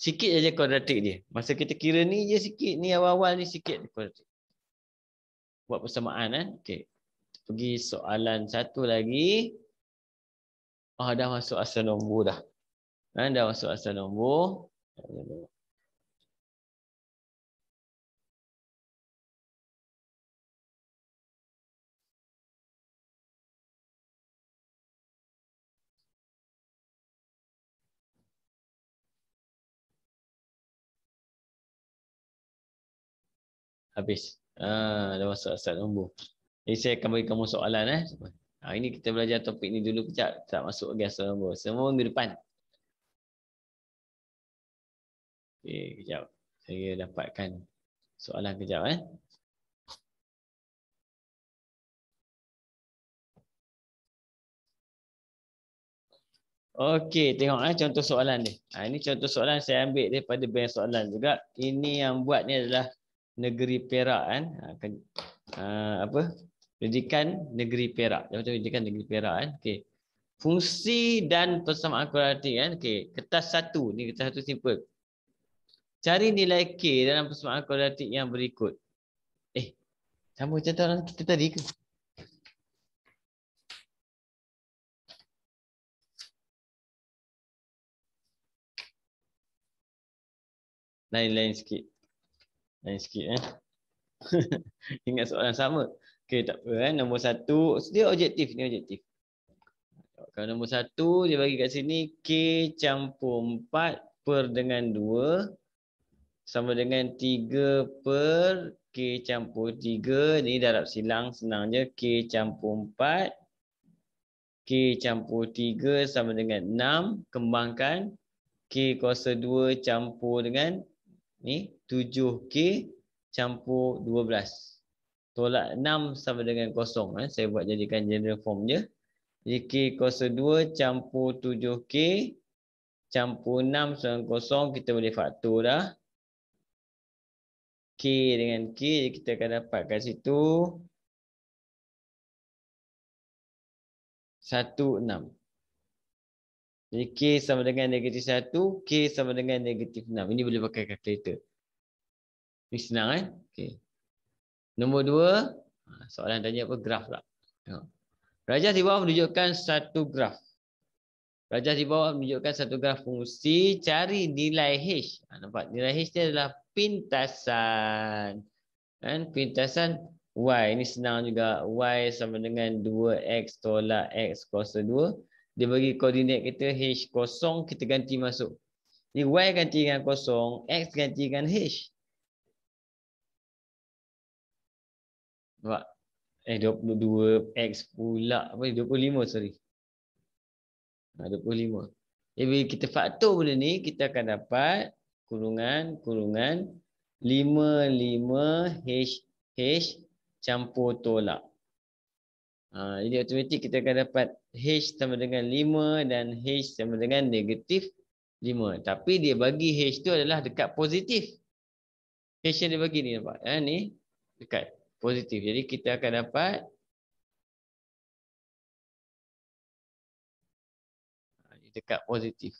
Sikit saja kodratik dia. Masa kita kira ni je sikit. Ni awal-awal ni sikit kodratik. Buat persamaan. Eh? Okay. Pergi soalan satu lagi. Oh, dah masuk asal nombor dah. Ha, dah masuk asal nombor. Habis. Ah, dah masuk asal nombor. Jadi saya akan bagi kamu soalan. Eh. Ah, ini kita belajar topik ni dulu kejap. Tak masuk lagi asal nombor. Semua minggu depan. Okey, kejap. Saya dapatkan soalan kejap eh. Okey, tengok eh contoh soalan ni. Ha, ini contoh soalan saya ambil daripada bank soalan juga. Ini yang buat ni adalah negeri Perak kan. Ha, ke, ha, apa? Pendidikan negeri Perak. Jom tengok pendidikan negeri Perak kan. Okey. Fungsi dan persamaan kuadratik kan. Okey, kertas satu. Ni kertas satu simple cari nilai K dalam persamaan kuadratik yang berikut. Eh, sama macam tu orang kita tadi ke? Lain-lain sikit. Lain sikit eh. Ingat soalan sama. Okay, tak apa eh. Nombor satu, dia objektif. Ni objektif. Kalau nombor satu, dia bagi kat sini K campur 4 per dengan 2 sama dengan 3 per K campur 3. Ni darab silang senang je. K campur 4. K campur 3 sama dengan 6. Kembangkan. K kuasa 2 campur dengan ni 7K campur 12. Tolak 6 sama dengan kosong Eh. Saya buat jadikan general form je. Jadi K kuasa 2 campur 7K campur 6 sama dengan 0. Kita boleh faktor dah. K dengan K kita akan dapat kat situ 1,6 Jadi K sama dengan negatif 1 K sama dengan negatif 6 Ini boleh pakai kalkulator. Ini senang eh? kan? Okay. Nombor 2 ha, Soalan tanya apa? Graf lah Rajah di bawah menunjukkan satu graf Rajah di bawah menunjukkan satu graf fungsi Cari nilai H ha, Nampak? Nilai H ni adalah pintasan. Kan? Pintasan Y. Ini senang juga. Y sama dengan 2X tolak X kuasa 2. Dia bagi koordinat kita H kosong, kita ganti masuk. Ni Y ganti dengan kosong, X ganti dengan H. Nampak? Eh, 22X pula. Apa ni? 25, sorry. Ha, 25. Jadi, kita faktor benda ni, kita akan dapat kurungan kurungan 55 H H campur tolak. Ha, jadi automatik kita akan dapat H sama dengan 5 dan H sama dengan negatif 5. Tapi dia bagi H tu adalah dekat positif. H yang dia bagi ni nampak. Ha, ni dekat positif. Jadi kita akan dapat ha, dekat positif.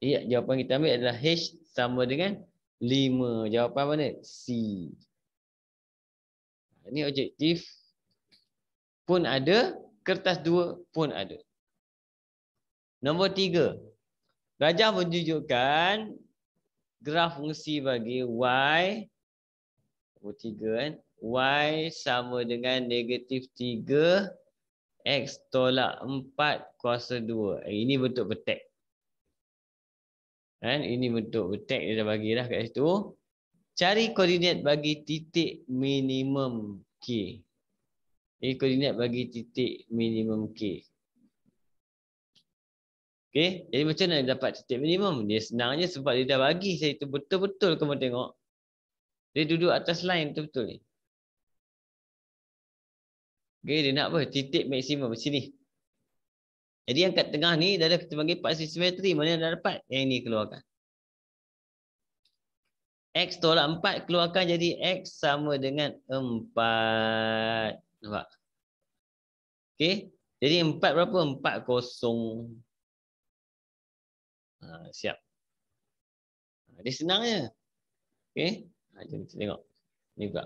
Ya, jawapan kita ambil adalah H sama dengan 5. Jawapan mana? C. Ini objektif pun ada, kertas 2 pun ada. Nombor 3. Rajah menunjukkan graf fungsi bagi y nombor 3 kan y sama dengan negatif 3 x tolak 4 kuasa 2. Eh, ini bentuk petak. Kan? Ini bentuk tag dia dah bagi dah kat situ. Cari koordinat bagi titik minimum K. Ini koordinat bagi titik minimum K. Okay. Jadi macam mana dapat titik minimum? Dia senangnya sebab dia dah bagi saya itu betul-betul kamu tengok. Dia duduk atas line betul-betul ni. Okay, dia nak apa? Titik maksimum. Sini. Jadi yang kat tengah ni adalah kita panggil paksi simetri. Mana yang dah dapat? Yang ini keluarkan. X tolak 4 keluarkan jadi X sama dengan 4. Nampak? Okay. Jadi 4 berapa? 4 kosong. Ha, siap. Ha, dia senangnya. Okay. Ha, jom kita tengok. Ini juga.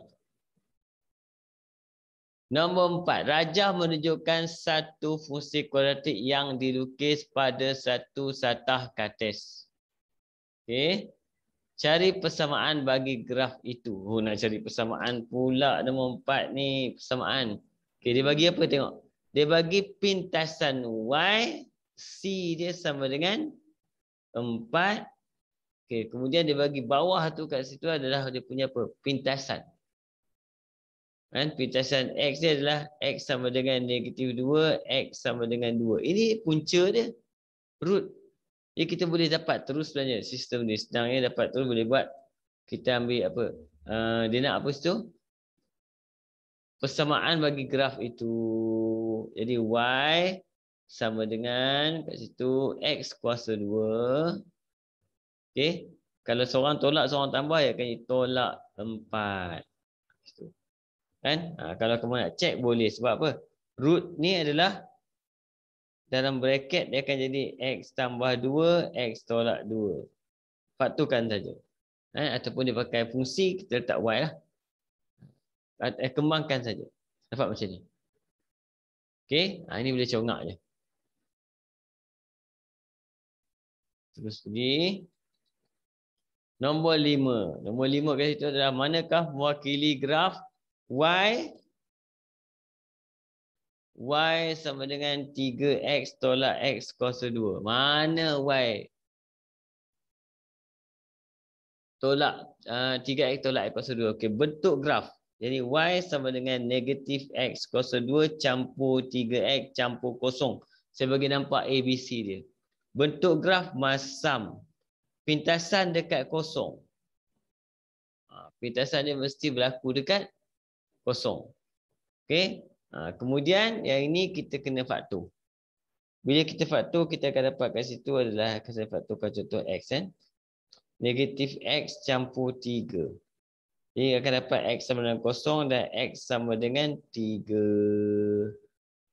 Nombor empat, rajah menunjukkan satu fungsi kuadratik yang dilukis pada satu satah kates. Okay, Cari persamaan bagi graf itu. Oh, nak cari persamaan pula nombor empat ni persamaan. Okay, dia bagi apa tengok? Dia bagi pintasan Y, C dia sama dengan 4. Okay, kemudian dia bagi bawah tu kat situ adalah dia punya apa? Pintasan. Kan? Pintasan X dia adalah X sama dengan negatif 2, X sama dengan 2. Ini punca dia. Root. Jadi kita boleh dapat terus sebenarnya sistem ni. Senangnya dapat terus boleh buat. Kita ambil apa. Uh, dia nak apa situ? Persamaan bagi graf itu. Jadi Y sama dengan kat situ X kuasa 2. Okay. Kalau seorang tolak, seorang tambah, ia ya akan tolak 4. Okay kan ha, kalau kamu nak check boleh sebab apa root ni adalah dalam bracket dia akan jadi x tambah 2 x tolak 2 faktorkan saja kan ha, ataupun dia pakai fungsi kita letak y lah ha, eh, kembangkan saja dapat macam ni okey ha, ini boleh congak je terus pergi Nombor lima. Nombor lima kata itu adalah manakah mewakili graf Y Y sama dengan 3X tolak X kuasa 2 Mana Y Tolak uh, 3X tolak X kuasa 2 okay, Bentuk graf Jadi Y sama dengan negatif X kuasa 2 Campur 3X campur kosong Saya bagi nampak ABC dia Bentuk graf masam Pintasan dekat kosong ah, Pintasan dia mesti berlaku dekat kosong. Okey. Ha, kemudian yang ini kita kena faktor. Bila kita faktor, kita akan dapat kat situ adalah kasi faktor kat contoh X. Kan? Negatif X campur 3. Jadi akan dapat X sama dengan kosong dan X sama dengan 3.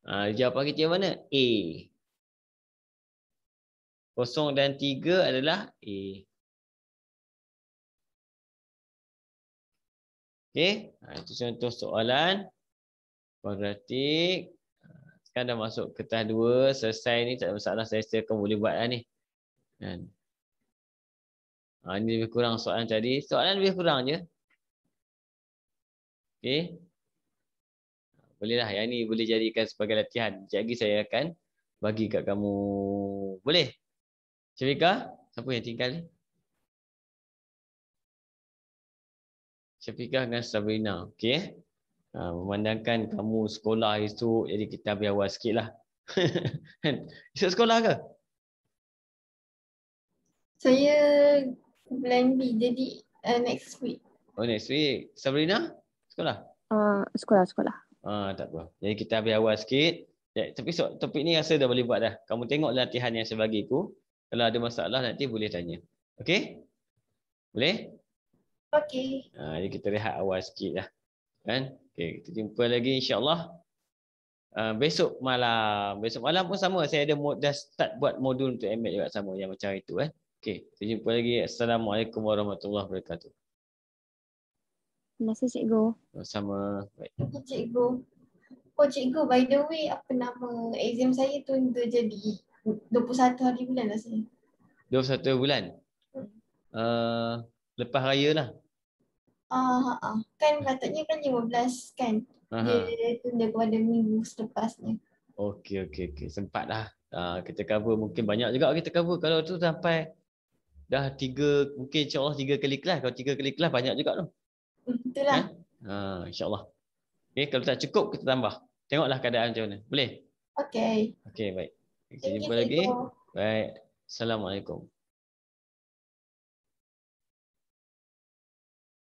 Ha, jawapan kita yang mana? A. Kosong dan 3 adalah A. Okey, ha, itu contoh soalan kuadratik. Ha, sekarang dah masuk ke tahap 2, selesai ni tak ada masalah saya silakan boleh buatlah ni. Kan. Ha, ini lebih kurang soalan tadi. Soalan lebih kurang je. Okey. Bolehlah yang ni boleh jadikan sebagai latihan. Jagi saya akan bagi kat kamu. Boleh? Cerika? Siapa yang tinggal ni? Syafiqah dengan Sabrina. Okey. Uh, memandangkan kamu sekolah itu, jadi kita biar awal sikit lah. Kan? esok sekolah ke? Saya plan B, jadi uh, next week. Oh, next week. Sabrina, sekolah? Uh, sekolah, sekolah. Ah, tak apa. Jadi kita biar awal sikit. Ya, tapi so, topik ni rasa dah boleh buat dah. Kamu tengok latihan yang saya bagi tu. Kalau ada masalah nanti boleh tanya. Okey? Boleh? Okey. Ah, ha, jadi kita rehat awal sikit lah. Kan? Okey. kita jumpa lagi insyaAllah. Uh, besok malam. Besok malam pun sama. Saya ada mod, dah start buat modul untuk MAT juga sama. Yang macam itu kan. Okey. Kita jumpa lagi. Assalamualaikum warahmatullahi wabarakatuh. Masih kasih cikgu. Sama. Baik. cikgu. Oh cikgu by the way apa nama exam saya tu untuk jadi 21 hari bulan rasanya. Lah 21 bulan? Uh, lepas raya lah. Ah, uh, uh, kan patutnya kan 15 kan. Aha. Dia tunda kepada minggu selepasnya. Okey, okey, okey. Sempat lah Uh, kita cover mungkin banyak juga kita cover. Kalau tu sampai dah tiga, mungkin insyaAllah tiga kali kelas. Lah. Kalau tiga kali kelas lah, banyak juga tu. Itulah. Hmm, ha? Eh? Uh, InsyaAllah. Okay, kalau tak cukup kita tambah. Tengoklah keadaan macam mana. Boleh? Okey. Okey, baik. Kita jumpa lagi. Baik. Assalamualaikum.